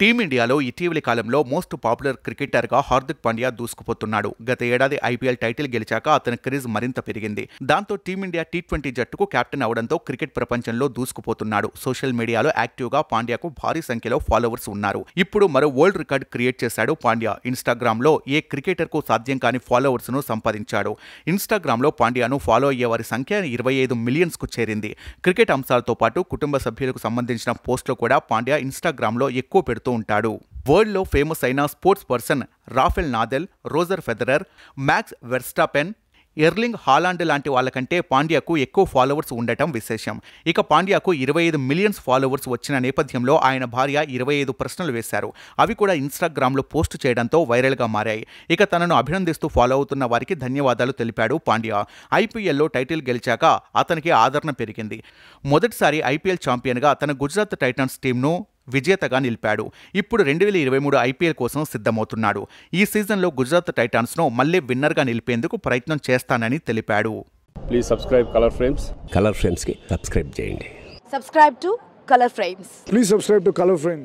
టీమిండియాలో ఇటీవలి కాలంలో most popular క్రికెటర్గా హార్దిక్ పాండ్యా దూసుకుపోతున్నాడు గత ఏడాది ఐపీఎల్ టైటిల్ గెలిచాక అతని క్రీజ్ మరింత పెరిగింది దాంతో టీమిండియా టీ ట్వంటీ జట్టుకు కెప్టెన్ అవడంతో క్రికెట్ ప్రపంచంలో దూసుకుపోతున్నాడు సోషల్ మీడియాలో యాక్టివ్గా పాండ్యాకు భారీ సంఖ్యలో ఫాలోవర్స్ ఉన్నారు ఇప్పుడు మరో వరల్డ్ రికార్డ్ క్రియేట్ చేశాడు పాండ్యా ఇన్స్టాగ్రామ్లో ఏ క్రికెటర్కు సాధ్యం కాని ఫాలోవర్స్ను సంపాదించాడు ఇన్స్టాగ్రామ్లో పాండ్యాను ఫాలో అయ్యే వారి సంఖ్య ఇరవై ఐదు మిలియన్స్కు చేరింది క్రికెట్ అంశాలతో పాటు కుటుంబ సభ్యులకు సంబంధించిన పోస్టులు కూడా పాండ్యా ఇన్స్టాగ్రామ్లో ఎక్కువ పెడుతుంది చెప్తూ ఉంటాడు వరల్డ్లో ఫేమస్ అయిన sports person Rafael Nadal Roger Federer Max Verstappen Erling Haaland లాంటి వాళ్ళకంటే పాండ్యాకు ఎక్కువ ఫాలోవర్స్ ఉండటం విశేషం ఇక పాండ్యాకు ఇరవై ఐదు మిలియన్స్ ఫాలోవర్స్ వచ్చిన నేపథ్యంలో ఆయన భార్య ఇరవై ఐదు ప్రశ్నలు వేశారు అవి కూడా ఇన్స్టాగ్రామ్లో పోస్ట్ చేయడంతో వైరల్గా మారాయి ఇక తనను అభినందిస్తూ ఫాలో అవుతున్న వారికి ధన్యవాదాలు తెలిపాడు పాండ్యా ఐపీఎల్లో టైటిల్ గెలిచాక అతనికి ఆదరణ పెరిగింది మొదటిసారి ఐపీఎల్ ఛాంపియన్గా తన గుజరాత్ టైటన్స్ టీంను విజేతగా నిలిపాడు ఇప్పుడు రెండు వేల ఇరవై మూడు ఐపీఎల్ కోసం సిద్ధమవుతున్నాడు ఈ సీజన్లో గుజరాత్ టైటాన్స్ను మళ్లీ విన్నర్గా నిలిపేందుకు ప్రయత్నం చేస్తానని తెలిపాడు please subscribe colour frames colour ఫ్రేమ్స్కి సబ్స్క్రైబ్ చేయండి subscribe to colour frames please subscribe to colour frames